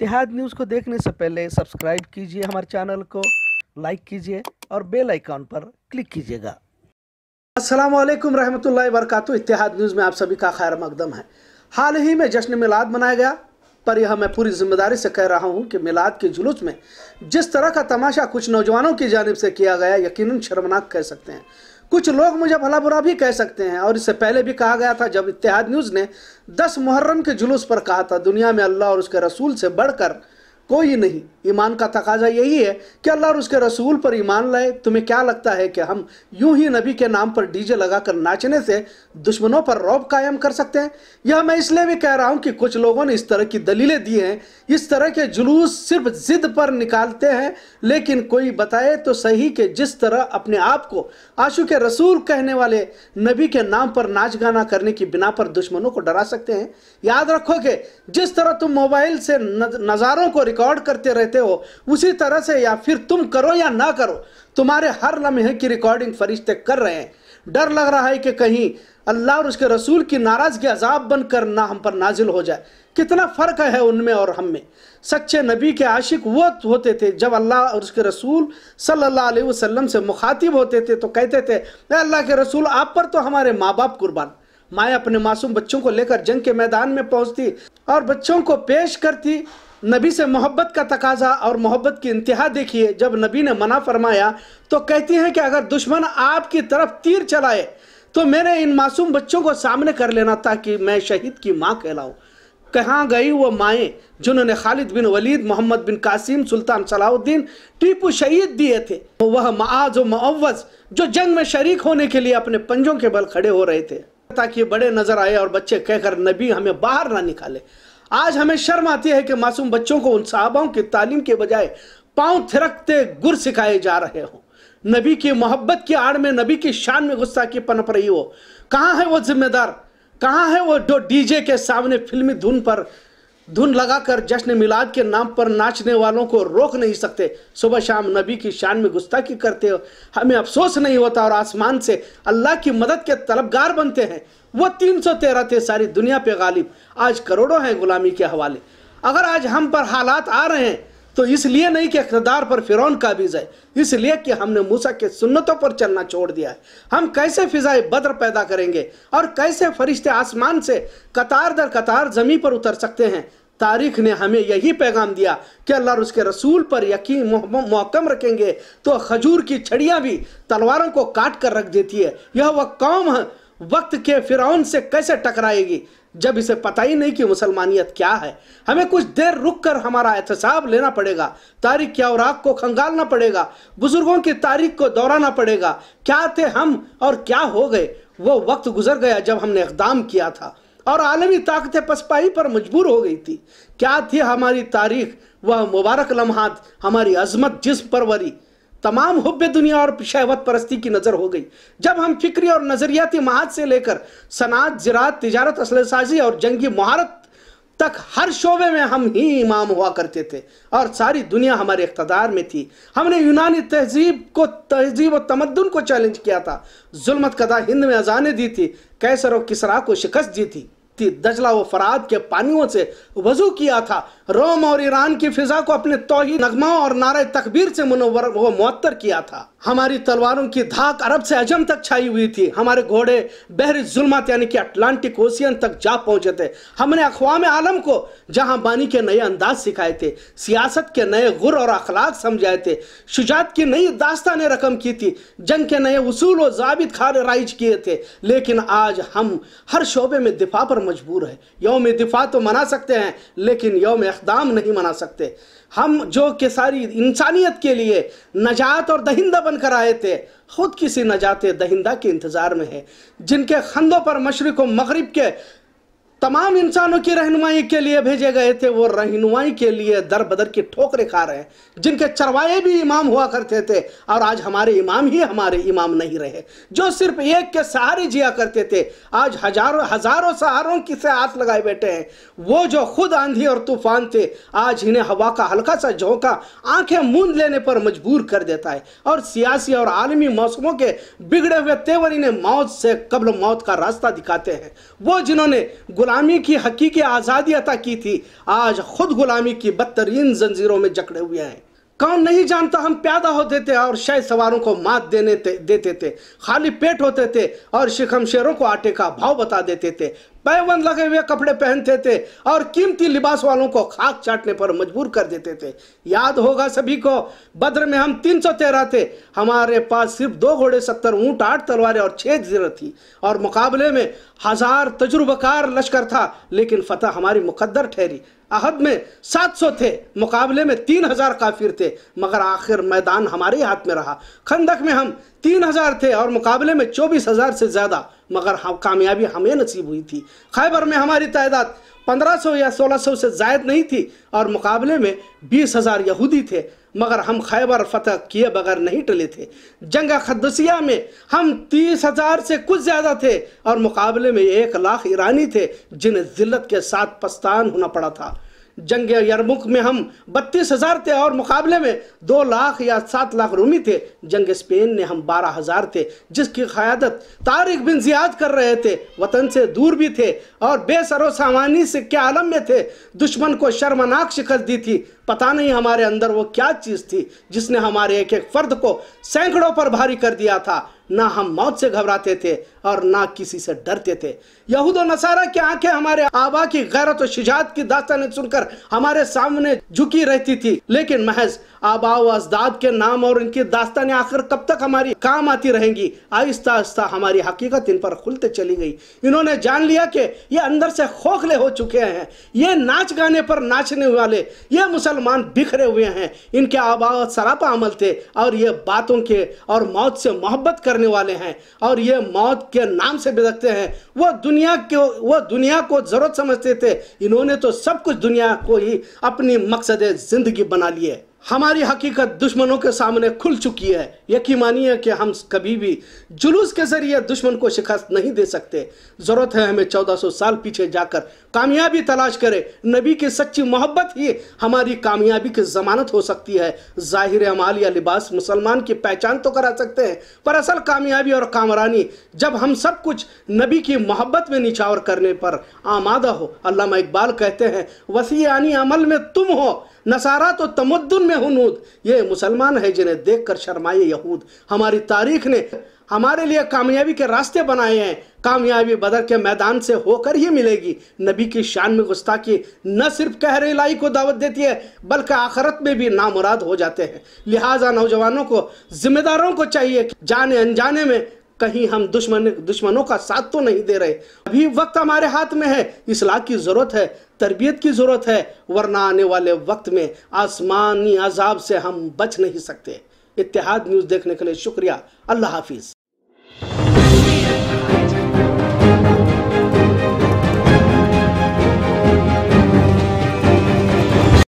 اتحاد نیوز کو دیکھنے سے پہلے سبسکرائب کیجئے ہمارے چینل کو لائک کیجئے اور بیل آئیکن پر کلک کیجئے گا السلام علیکم رحمت اللہ وبرکاتہ اتحاد نیوز میں آپ سبی کا خیر مقدم ہے حال ہی میں جشن ملاد منایا گیا پر یہ میں پوری ذمہ داری سے کہہ رہا ہوں کہ ملاد کے جلوس میں جس طرح کا تماشا کچھ نوجوانوں کی جانب سے کیا گیا یقیناً شرمناک کہہ سکتے ہیں کچھ لوگ مجھے بھلا برا بھی کہہ سکتے ہیں اور اس سے پہلے بھی کہا گیا تھا جب اتحاد نیوز نے دس محرم کے جلوس پر کہا تھا دنیا میں اللہ اور اس کے رسول سے بڑھ کر کوئی نہیں ایمان کا تقاضا یہی ہے کہ اللہ اور اس کے رسول پر ایمان لائے تمہیں کیا لگتا ہے کہ ہم یوں ہی نبی کے نام پر ڈی جے لگا کر ناچنے سے دشمنوں پر روب قائم کر سکتے ہیں یا میں اس لیے بھی کہہ رہا ہوں کہ کچھ لوگوں نے اس طرح کی دلیلیں دی ہیں اس طرح کے جلوس صرف ضد پر نکالتے ہیں لیکن کوئی بتائے تو صحیح کہ جس طرح اپنے آپ کو آشو کے رسول کہنے والے نبی کے نام پر ناچ گانا کرنے کی بنا پر دشمنوں کو ڈرا سکتے ہیں یاد رکھو کہ جس طرح تم موبائل سے نظاروں کو ریکارڈ کرتے رہتے کرتے ہو اسی طرح سے یا پھر تم کرو یا نہ کرو تمہارے ہر لمحے کی ریکارڈنگ فرشتے کر رہے ہیں ڈر لگ رہا ہے کہ کہیں اللہ اور اس کے رسول کی ناراض کی عذاب بن کر نہ ہم پر نازل ہو جائے کتنا فرق ہے ان میں اور ہم میں سچے نبی کے عاشق وہ ہوتے تھے جب اللہ اور اس کے رسول صلی اللہ علیہ وسلم سے مخاطب ہوتے تھے تو کہتے تھے اے اللہ کے رسول آپ پر تو ہمارے ماں باپ قربان مائیں اپنے معصوم بچوں کو لے کر جنگ کے میدان میں پہنچتی اور بچوں کو پیش کرتی نبی سے محبت کا تقاضا اور محبت کی انتہا دیکھیے جب نبی نے منع فرمایا تو کہتی ہیں کہ اگر دشمن آپ کی طرف تیر چلائے تو ان معصوم بچوں کو سامنے کر لینا تاکہ میں شہید کی ماں کہلاؤں کہاں گئی وہ مائیں جنہوں نے خالد بن ولید محمد بن قاسم سلطان صلاح الدین ٹیپو شہید دیے تھے وہ معاذ و معوض جو جنگ میں شریک ہونے کے لیے اپنے پنجوں کے بل کھڑے ہو رہے تھے تاکہ بڑے نظر آئے اور بچے کہہ کر نبی ہمیں باہر نہ نکالے آج ہمیں شرم آتی ہے کہ معصوم بچوں کو ان صحاباؤں کی تعلیم کے بجائے پاؤں تھرکتے گر سکھائے جا رہے ہوں نبی کی محبت کی آڑ میں نبی کی شان میں غصہ کی پنپ رہی ہو کہاں ہے وہ ذمہ دار کہاں ہے وہ ڈی جے کے سامنے فلمی دھن پر دھن لگا کر جشن میلاد کے نام پر ناچنے والوں کو روک نہیں سکتے صبح شام نبی کی شان میں گستاخی کرتے ہو ہمیں افسوس نہیں ہوتا اور آسمان سے اللہ کی مدد کے طلبگار بنتے ہیں وہ تین سو تیرہ تھے ساری دنیا پہ غالب آج کروڑوں ہیں غلامی کے حوالے اگر آج ہم پر حالات آ رہے ہیں تو اس لیے نہیں کہ اقتدار پر قابض ہے اس لیے کہ ہم نے موسیٰ کے سنتوں پر چلنا چھوڑ دیا ہے ہم کیسے فضائے بدر پیدا کریں گے اور کیسے فرشتے آسمان سے قطار در قطار زمین پر اتر سکتے ہیں تاریخ نے ہمیں یہی پیغام دیا کہ اللہ اور اس کے رسول پر یقین محکم رکھیں گے تو خجور کی چھڑیاں بھی تلواروں کو کاٹ کر رکھ دیتی ہے یہ وہ قوم وقت کے فرعون سے کیسے ٹکرائے گی جب اسے پتہ ہی نہیں کہ مسلمانیت کیا ہے ہمیں کچھ دیر رک کر ہمارا احتساب لینا پڑے گا تاریخ کی اوراق کو کھنگالنا پڑے گا بزرگوں کی تاریخ کو دورانا پڑے گا کیا تھے ہم اور کیا ہو گئے وہ وقت گزر گیا جب ہم نے اقدام کیا تھا اور عالمی طاقت پسپائی پر مجبور ہو گئی تھی کیا تھی ہماری تاریخ وہ مبارک لمحات ہماری عظمت جس پر تمام حب دنیا اور شہ پرستی کی نظر ہو گئی جب ہم فکری اور نظریاتی مہاد سے لے کر صنعت زراعت تجارت اسل سازی اور جنگی مہارت تک ہر شعبے میں ہم ہی امام ہوا کرتے تھے اور ساری دنیا ہمارے اقتدار میں تھی ہم نے یونانی تہذیب کو تہذیب و تمدن کو چیلنج کیا تھا ظلمت قدا ہند میں اذانے دی تھی کیسر و کسرا کو شکست دی تھی دجلہ و فراد کے پانیوں سے وضو کیا تھا روم اور ایران کی فضا کو اپنے توہی نغمہ اور نعرہ تکبیر سے منور معتر کیا تھا ہماری تلواروں کی دھاک عرب سے عجم تک چھائی ہوئی تھی ہمارے گھوڑے بحری ظلمات یعنی کہ اٹلانٹک اوسین تک جا پہنچے تھے ہم نے اقوام عالم کو جہاں بانی کے نئے انداز سکھائے تھے سیاست کے نئے غر اور اخلاق سمجھائے تھے شجاعت کی نئی داستانیں رقم کی تھی جنگ کے نئے اصول و ضابط خار رائج کیے تھے لیکن آج ہم ہر شعبے میں دفاع پر مجبور ہیں یوم دفاع تو منا سکتے ہیں لیکن یوم اقدام نہیں منا سکتے ہم جو کہ ساری انسانیت کے لیے نجات اور دہندہ بن کر آئے تھے خود کسی نجات دہندہ کے انتظار میں ہے جن کے خندوں پر مشرق و مغرب کے تمام انسانوں کی رہنمائی کے لیے بھیجے گئے تھے وہ رہنمائی کے لیے در بدر کی ٹھوکر کھا رہے ہیں جن کے چروائے بھی امام ہوا کرتے تھے اور آج ہمارے امام ہی ہمارے امام نہیں رہے جو صرف ایک کے سہارے جیا کرتے تھے آج ہزاروں سہاروں کی لگائے بیٹھے ہیں وہ جو خود آندھی اور طوفان تھے آج انہیں ہوا کا ہلکا سا جھونکا آنکھیں موند لینے پر مجبور کر دیتا ہے اور سیاسی اور عالمی موسموں کے بگڑے ہوئے تیور انہیں موت سے قبل موت کا راستہ دکھاتے ہیں وہ جنہوں نے غلامی کی حقیقی آزادی عطا کی تھی آج خود غلامی کی بدترین زنزیروں میں جکڑے ہوئے ہیں کون نہیں جانتا ہم پیادہ ہوتے تھے اور شہ سواروں کو مات دینے دیتے تھے خالی پیٹ ہوتے تھے اور شکھم شیروں کو آٹے کا بھاؤ بتا دیتے تھے پیون لگے ہوئے کپڑے پہنتے تھے اور قیمتی لباس والوں کو خاک چاٹنے پر مجبور کر دیتے تھے یاد ہوگا سبھی کو بدر میں ہم تین سو تیرہ تھے ہمارے پاس صرف دو گھوڑے ستر اونٹ آٹھ تلوارے اور چھ زیر تھی اور مقابلے میں ہزار تجربہ کار لشکر تھا لیکن فتح ہماری مقدر ٹھہری عہد میں سات سو تھے مقابلے میں تین ہزار کافر تھے مگر آخر میدان ہمارے ہاتھ میں رہا خندق میں ہم تین ہزار تھے اور مقابلے میں چوبیس ہزار سے زیادہ مگر کامیابی ہمیں نصیب ہوئی تھی خیبر میں ہماری تعداد پندرہ سو یا سولہ سو سے زائد نہیں تھی اور مقابلے میں بیس ہزار یہودی تھے مگر ہم خیبر فتح کیے بغیر نہیں ٹلے تھے جنگ خدسیہ میں ہم تیس ہزار سے کچھ زیادہ تھے اور مقابلے میں ایک لاکھ ایرانی تھے جنہیں ذلت کے ساتھ پستان ہونا پڑا تھا جنگ یرمک میں ہم بتیس ہزار تھے اور مقابلے میں دو لاکھ یا سات لاکھ رومی تھے جنگ اسپین نے ہم بارہ ہزار تھے جس کی قیادت طارق بن زیاد کر رہے تھے وطن سے دور بھی تھے اور بے سر و سامانی سے کیا عالم میں تھے دشمن کو شرمناک شکست دی تھی نہیں ہمارے ہمارے اندر وہ کیا چیز تھی جس نے ایک ایک فرد کو سینکڑوں پر بھاری کر دیا تھا نہ ہم موت سے گھبراتے تھے اور نہ کسی سے ڈرتے تھے یہود و نصارہ کے آنکھیں ہمارے آبا کی غیرت و شجاعت کی داستانیں سن کر ہمارے سامنے جھکی رہتی تھی لیکن محض آبا و ازداد کے نام اور ان کی داستانیں آخر کب تک ہماری کام آتی رہیں گی آہستہ آہستہ ہماری حقیقت ان پر کھلتے چلی گئی انہوں نے جان لیا کہ یہ اندر سے کھوکھلے ہو چکے ہیں یہ ناچ گانے پر ناچنے والے یہ مسلمان بکھرے ہوئے ہیں ان کے آبا و سراپا عمل تھے اور یہ باتوں کے اور موت سے محبت کرنے والے ہیں اور یہ موت کے نام سے بدکتے ہیں وہ دنیا کو وہ دنیا کو ضرورت سمجھتے تھے انہوں نے تو سب کچھ دنیا کو ہی اپنی مقصد زندگی بنا لیے ہماری حقیقت دشمنوں کے سامنے کھل چکی ہے یقین ہے کہ ہم کبھی بھی جلوس کے ذریعے دشمن کو شکست نہیں دے سکتے ضرورت ہے ہمیں چودہ سو سال پیچھے جا کر کامیابی تلاش کرے نبی کی سچی محبت ہی ہماری کامیابی کی ضمانت ہو سکتی ہے ظاہر عمال یا لباس مسلمان کی پہچان تو کرا سکتے ہیں پر اصل کامیابی اور کامرانی جب ہم سب کچھ نبی کی محبت میں نچاور کرنے پر آمادہ ہو علامہ اقبال کہتے ہیں وسیع عمل میں تم ہو نصارہ تو تمدن میں ہنود یہ مسلمان ہے جنہیں دیکھ کر شرمائے یہود ہماری تاریخ نے ہمارے لئے کامیابی کے راستے بنائے ہیں کامیابی بدر کے میدان سے ہو کر ہی ملے گی نبی کی شان میں گستاکی نہ صرف کہر الہی کو دعوت دیتی ہے بلکہ آخرت میں بھی نامراد ہو جاتے ہیں لہٰذا نوجوانوں کو ذمہ داروں کو چاہیے جانے انجانے میں کہیں ہم دشمنوں کا ساتھ تو نہیں دے رہے ابھی وقت ہمارے ہاتھ میں ہے اصلاح کی ضرورت ہے تربیت کی ضرورت ہے ورنہ آنے والے وقت میں آسمانی عذاب سے ہم بچ نہیں سکتے اتحاد نیوز دیکھنے کے لیے شکریہ اللہ حافظ